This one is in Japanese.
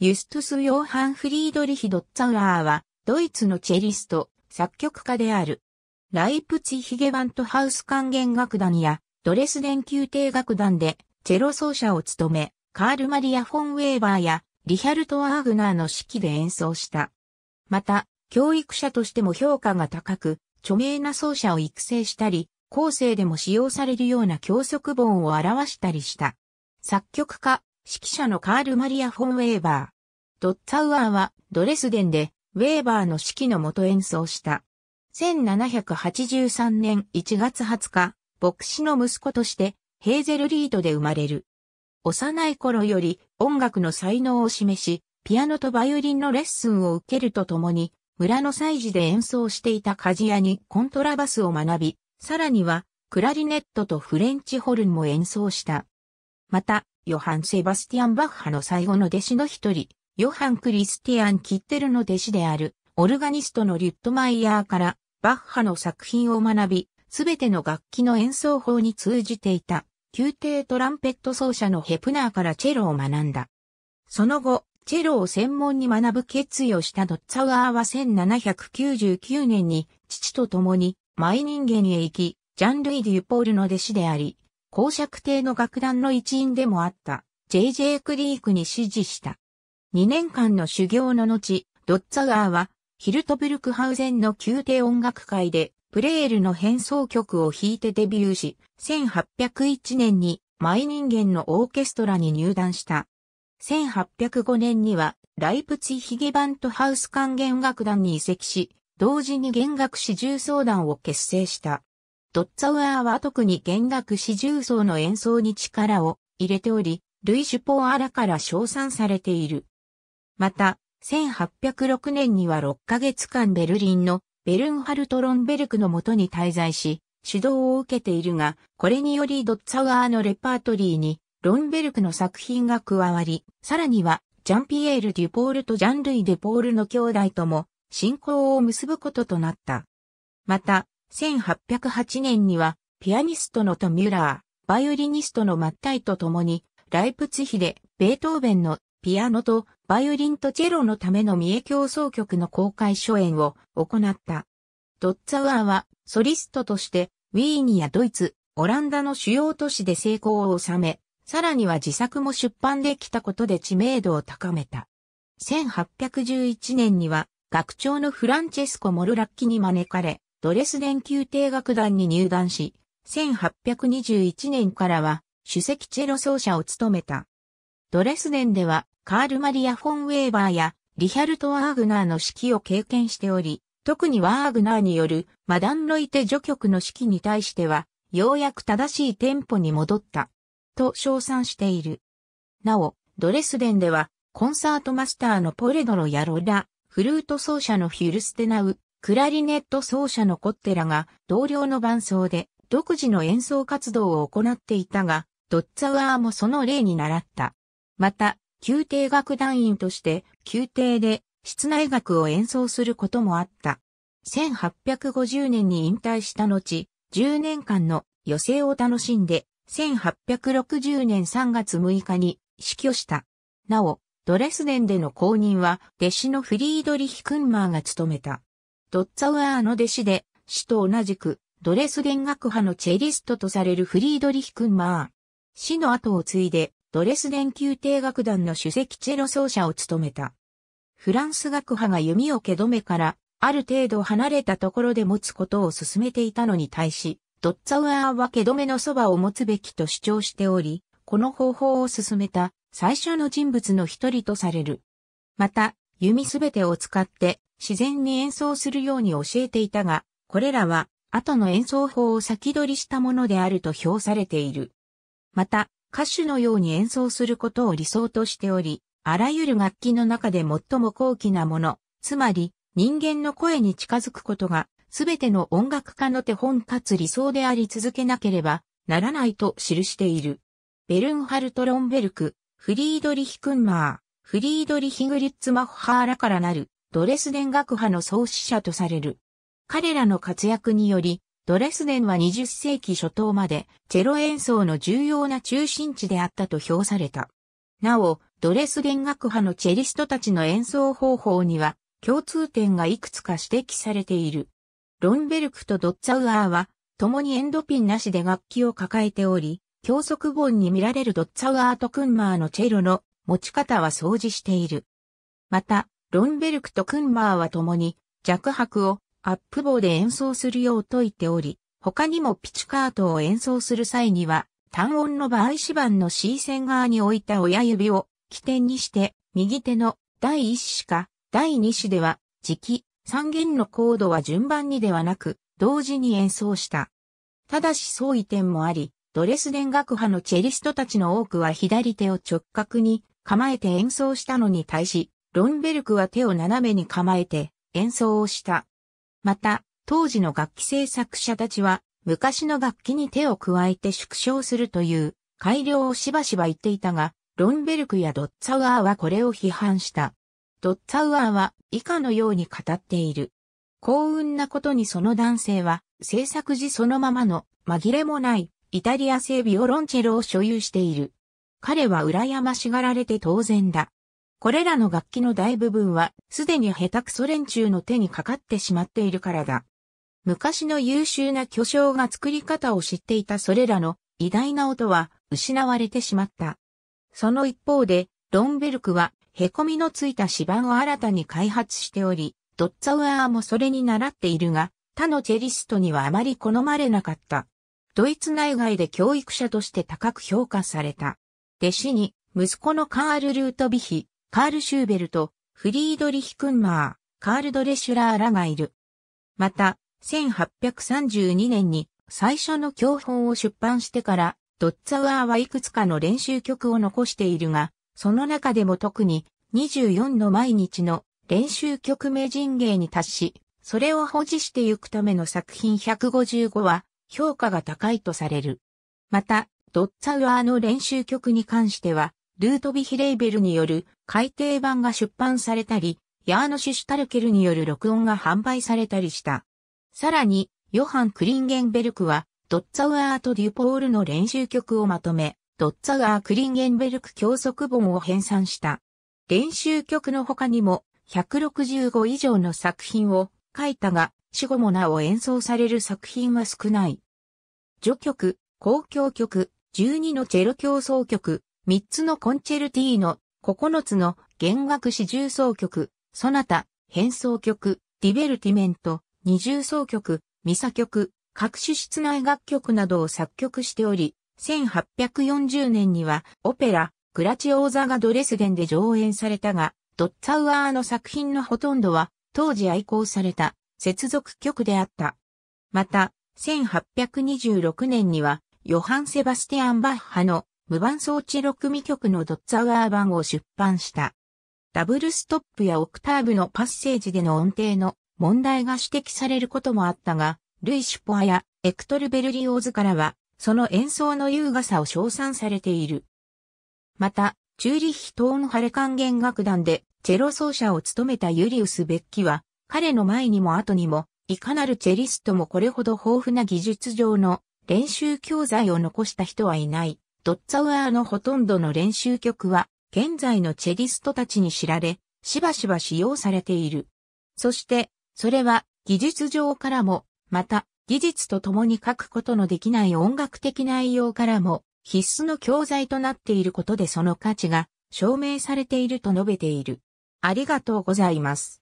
ユストス・ヨーハン・フリードリヒ・ドッツァウアーは、ドイツのチェリスト、作曲家である。ライプツヒゲバントハウス管弦楽団や、ドレスデン宮廷楽団で、チェロ奏者を務め、カール・マリア・フォン・ウェーバーや、リヒャルト・アーグナーの指揮で演奏した。また、教育者としても評価が高く、著名な奏者を育成したり、後世でも使用されるような教則本を表したりした。作曲家、指揮者のカール・マリア・フォン・ウェーバー。ドッツァウアーはドレスデンでウェーバーの指揮のもと演奏した。1783年1月20日、牧師の息子としてヘーゼルリードで生まれる。幼い頃より音楽の才能を示し、ピアノとバイオリンのレッスンを受けるとともに、村の祭事で演奏していた鍛冶屋にコントラバスを学び、さらにはクラリネットとフレンチホルンも演奏した。また、ヨハン・セバスティアン・バッハの最後の弟子の一人、ヨハン・クリスティアン・キッテルの弟子である、オルガニストのリュットマイヤーから、バッハの作品を学び、すべての楽器の演奏法に通じていた、宮廷トランペット奏者のヘプナーからチェロを学んだ。その後、チェロを専門に学ぶ決意をしたドッツァワーは1799年に父と共にマイ人間へ行き、ジャンルイ・デュポールの弟子であり、公爵邸の楽団の一員でもあった J.J. クリークに指示した。2年間の修行の後、ドッツァガーはヒルトブルクハウゼンの宮廷音楽会でプレールの変奏曲を弾いてデビューし、1801年にマイ人間のオーケストラに入団した。1805年にはライプツィヒゲバントハウス管弦楽団に移籍し、同時に弦楽四重奏団を結成した。ドッツァウアーは特に弦楽四重奏の演奏に力を入れており、ルイ・シュポーアラから称賛されている。また、1806年には6ヶ月間ベルリンのベルンハルト・ロンベルクのもとに滞在し、指導を受けているが、これによりドッツァワーのレパートリーに、ロンベルクの作品が加わり、さらには、ジャンピエール・デュポールとジャン・ルイ・デュポールの兄弟とも、信仰を結ぶこととなった。また、1808年には、ピアニストのトミュラー、バイオリニストのマッタイと共に、ライプツヒで、ベートーベンのピアノとバイオリンとチェロのための三重競争曲の公開初演を行った。ドッツァウアーはソリストとしてウィーニやドイツ、オランダの主要都市で成功を収め、さらには自作も出版できたことで知名度を高めた。1811年には学長のフランチェスコ・モルラッキに招かれ、ドレスデン宮廷楽団に入団し、1821年からは首席チェロ奏者を務めた。ドレスデンではカール・マリア・フォン・ウェーバーやリヒャルト・ワーグナーの指揮を経験しており、特にワーグナーによるマダンロイテ序曲の指揮に対しては、ようやく正しいテンポに戻った、と称賛している。なお、ドレスデンでは、コンサートマスターのポレドロヤロラ、フルート奏者のヒュルステナウ、クラリネット奏者のコッテラが同僚の伴奏で独自の演奏活動を行っていたが、ドッツァワーもその例に習った。また、宮廷楽団員として宮廷で室内楽を演奏することもあった。1850年に引退した後、10年間の余生を楽しんで、1860年3月6日に死去した。なお、ドレスデンでの公認は弟子のフリードリヒ・クンマーが務めた。ドッツァウアーの弟子で、死と同じく、ドレスデン学派のチェリストとされるフリードリヒ・クンマー。死の後を継いで、ドレスデン宮廷楽団の首席チェロ奏者を務めた。フランス学派が弓を毛止めから、ある程度離れたところで持つことを進めていたのに対し、ドッツァウアーは毛止めのそばを持つべきと主張しており、この方法を進めた最初の人物の一人とされる。また、弓すべてを使って自然に演奏するように教えていたが、これらは後の演奏法を先取りしたものであると評されている。また、歌手のように演奏することを理想としており、あらゆる楽器の中で最も高貴なもの、つまり人間の声に近づくことが、すべての音楽家の手本かつ理想であり続けなければならないと記している。ベルンハルト・ロンベルク、フリードリヒ・クンマー、フリードリヒ・グリッツマッハーらからなるドレスデン学派の創始者とされる。彼らの活躍により、ドレスデンは20世紀初頭までチェロ演奏の重要な中心地であったと評された。なお、ドレスデン学派のチェリストたちの演奏方法には共通点がいくつか指摘されている。ロンベルクとドッツァウアーは共にエンドピンなしで楽器を抱えており、教則本に見られるドッツァウアーとクンマーのチェロの持ち方は掃除している。また、ロンベルクとクンマーは共に弱拍をアップ棒で演奏するよう説いており、他にもピチカートを演奏する際には、単音の場合指板の C 線側に置いた親指を起点にして、右手の第1子か第2子では、時期、三弦のコードは順番にではなく、同時に演奏した。ただし相違点もあり、ドレスデン学派のチェリストたちの多くは左手を直角に構えて演奏したのに対し、ロンベルクは手を斜めに構えて演奏をした。また、当時の楽器制作者たちは、昔の楽器に手を加えて縮小するという改良をしばしば言っていたが、ロンベルクやドッツァウアーはこれを批判した。ドッツァウアーは以下のように語っている。幸運なことにその男性は制作時そのままの紛れもないイタリア製ビオロンチェロを所有している。彼は羨ましがられて当然だ。これらの楽器の大部分はすでに下手くそ連中の手にかかってしまっているからだ。昔の優秀な巨匠が作り方を知っていたそれらの偉大な音は失われてしまった。その一方で、ロンベルクは凹みのついた指板を新たに開発しており、ドッツァウアーもそれに習っているが、他のチェリストにはあまり好まれなかった。ドイツ内外で教育者として高く評価された。弟子に、息子のカール・ルートビヒ、カール・シューベルト、フリードリヒ・クンマー、カール・ドレシュラーらがいる。また、1832年に最初の教本を出版してから、ドッツァワーはいくつかの練習曲を残しているが、その中でも特に24の毎日の練習曲名人芸に達し、それを保持してゆくための作品155は評価が高いとされる。また、ドッツァウアーの練習曲に関しては、ルートビヒレイベルによる改訂版が出版されたり、ヤーノシュシュタルケルによる録音が販売されたりした。さらに、ヨハン・クリンゲンベルクは、ドッツァウアーとデュポールの練習曲をまとめ、ドッツァウアー・クリンゲンベルク教則本を編纂した。練習曲の他にも、165以上の作品を書いたが、死後もなお演奏される作品は少ない。序曲、公共曲、12のチェロ協奏曲、3つのコンチェルティーノ、9つの弦楽四重奏曲、ソナタ、変奏曲、ディベルティメント、二重奏曲、ミサ曲、各種室内楽曲などを作曲しており、1840年にはオペラ、グラチオーザがドレスデンで上演されたが、ドッツァウアーの作品のほとんどは当時愛好された接続曲であった。また、1826年にはヨハン・セバスティアン・バッハの無伴奏チェロ組曲のドッツァワー版を出版した。ダブルストップやオクターブのパッセージでの音程の問題が指摘されることもあったが、ルイ・シュポアやエクトル・ベルリオーズからは、その演奏の優雅さを称賛されている。また、チューリッヒーンハレ管弦楽団でチェロ奏者を務めたユリウス・ベッキは、彼の前にも後にも、いかなるチェリストもこれほど豊富な技術上の練習教材を残した人はいない。ドッツァウアーのほとんどの練習曲は、現在のチェリストたちに知られ、しばしば使用されている。そして、それは技術上からも、また技術と共に書くことのできない音楽的内容からも必須の教材となっていることでその価値が証明されていると述べている。ありがとうございます。